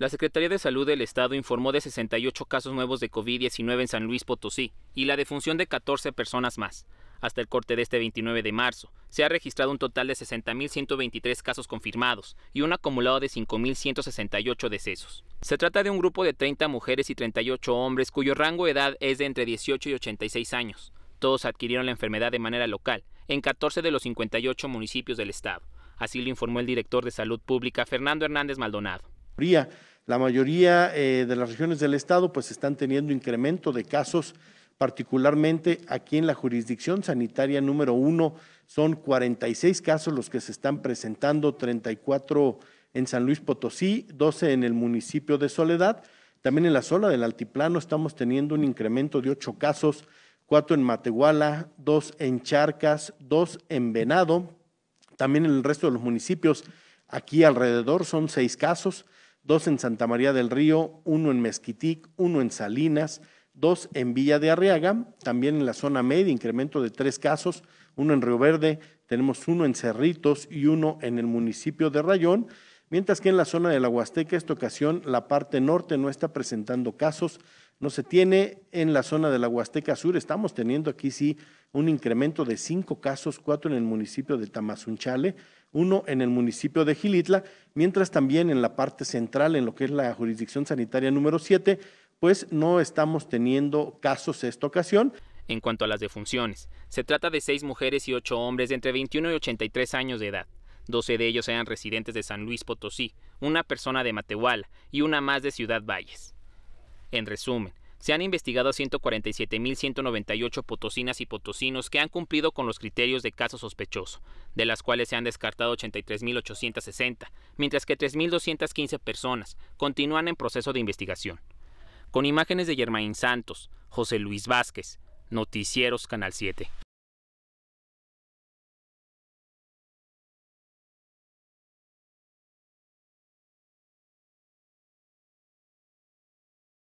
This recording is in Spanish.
La Secretaría de Salud del Estado informó de 68 casos nuevos de COVID-19 en San Luis Potosí y la defunción de 14 personas más. Hasta el corte de este 29 de marzo, se ha registrado un total de 60.123 casos confirmados y un acumulado de 5.168 decesos. Se trata de un grupo de 30 mujeres y 38 hombres cuyo rango de edad es de entre 18 y 86 años. Todos adquirieron la enfermedad de manera local en 14 de los 58 municipios del estado. Así lo informó el director de Salud Pública, Fernando Hernández Maldonado. La mayoría eh, de las regiones del estado pues están teniendo incremento de casos, particularmente aquí en la jurisdicción sanitaria número uno, son 46 casos los que se están presentando, 34 en San Luis Potosí, 12 en el municipio de Soledad. También en la zona del Altiplano estamos teniendo un incremento de 8 casos, 4 en Matehuala, 2 en Charcas, 2 en Venado. También en el resto de los municipios aquí alrededor son 6 casos dos en Santa María del Río, uno en Mezquitic, uno en Salinas, dos en Villa de Arriaga, también en la zona media, incremento de tres casos, uno en Río Verde, tenemos uno en Cerritos y uno en el municipio de Rayón, mientras que en la zona de la Huasteca, esta ocasión, la parte norte no está presentando casos, no se tiene en la zona de la Huasteca Sur, estamos teniendo aquí sí un incremento de cinco casos, cuatro en el municipio de Tamazunchale, uno en el municipio de Gilitla, mientras también en la parte central, en lo que es la jurisdicción sanitaria número 7, pues no estamos teniendo casos esta ocasión. En cuanto a las defunciones, se trata de seis mujeres y ocho hombres de entre 21 y 83 años de edad. Doce de ellos eran residentes de San Luis Potosí, una persona de Matehuala y una más de Ciudad Valles. En resumen, se han investigado 147.198 potosinas y potosinos que han cumplido con los criterios de caso sospechoso, de las cuales se han descartado 83.860, mientras que 3.215 personas continúan en proceso de investigación. Con imágenes de Germain Santos, José Luis Vázquez, Noticieros Canal 7.